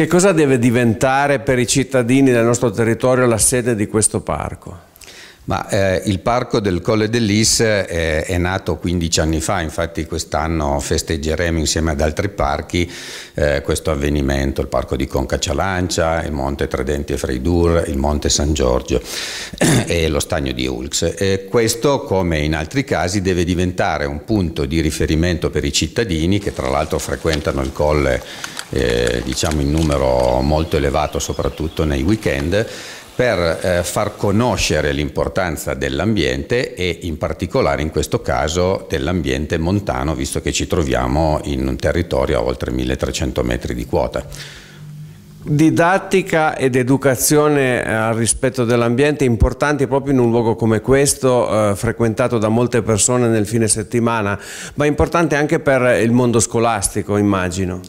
Che cosa deve diventare per i cittadini del nostro territorio la sede di questo parco? Ma, eh, il parco del Colle dell'Is eh, è nato 15 anni fa, infatti quest'anno festeggeremo insieme ad altri parchi eh, questo avvenimento, il parco di Conca Cialancia, il monte Tredenti e Freidur, il monte San Giorgio e lo stagno di Ulx. E questo, come in altri casi, deve diventare un punto di riferimento per i cittadini che tra l'altro frequentano il Colle eh, diciamo in numero molto elevato soprattutto nei weekend per eh, far conoscere l'importanza dell'ambiente e in particolare in questo caso dell'ambiente montano visto che ci troviamo in un territorio a oltre 1300 metri di quota. Didattica ed educazione eh, al rispetto dell'ambiente importanti proprio in un luogo come questo, eh, frequentato da molte persone nel fine settimana, ma importante anche per il mondo scolastico, immagino.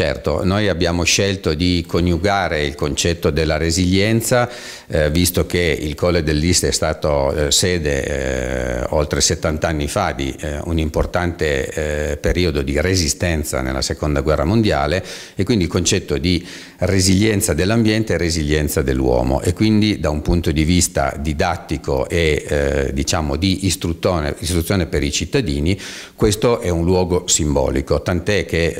Certo, noi abbiamo scelto di coniugare il concetto della resilienza, eh, visto che il Colle dell'Iste è stato eh, sede eh, oltre 70 anni fa di eh, un importante eh, periodo di resistenza nella Seconda Guerra Mondiale e quindi il concetto di resilienza dell'ambiente e resilienza dell'uomo e quindi da un punto di vista didattico e eh, diciamo di istruzione, istruzione, per i cittadini questo è un luogo simbolico, tant'è che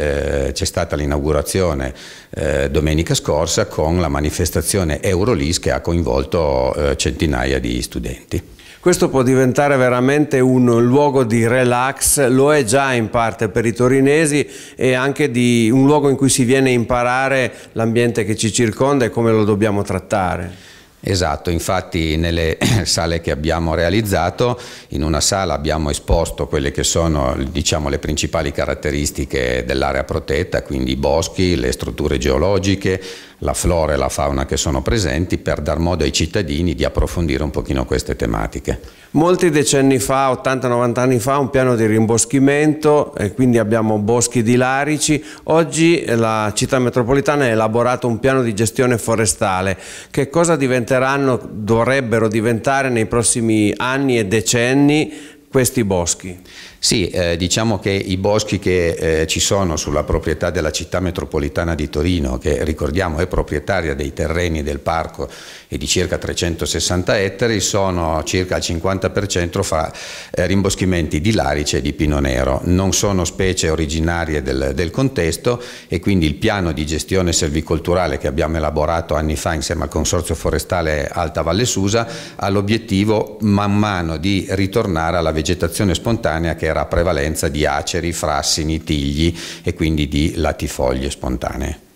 c'è stata l'intervento inaugurazione eh, domenica scorsa con la manifestazione Eurolis che ha coinvolto eh, centinaia di studenti. Questo può diventare veramente un luogo di relax, lo è già in parte per i torinesi e anche di un luogo in cui si viene a imparare l'ambiente che ci circonda e come lo dobbiamo trattare. Esatto, infatti nelle sale che abbiamo realizzato, in una sala abbiamo esposto quelle che sono diciamo, le principali caratteristiche dell'area protetta, quindi i boschi, le strutture geologiche, la flora e la fauna che sono presenti per dar modo ai cittadini di approfondire un pochino queste tematiche. Molti decenni fa, 80-90 anni fa, un piano di rimboschimento e quindi abbiamo boschi di larici. Oggi la città metropolitana ha elaborato un piano di gestione forestale. Che cosa diventeranno, dovrebbero diventare nei prossimi anni e decenni questi boschi? Sì, eh, diciamo che i boschi che eh, ci sono sulla proprietà della città metropolitana di Torino, che ricordiamo è proprietaria dei terreni del parco e di circa 360 ettari, sono circa il 50% fra eh, rimboschimenti di larice e di pino nero. Non sono specie originarie del, del contesto e quindi il piano di gestione selvicolturale che abbiamo elaborato anni fa insieme al Consorzio Forestale Alta Valle Susa ha l'obiettivo man mano di ritornare alla vegetazione spontanea che era prevalenza di aceri, frassini, tigli e quindi di latifoglie spontanee.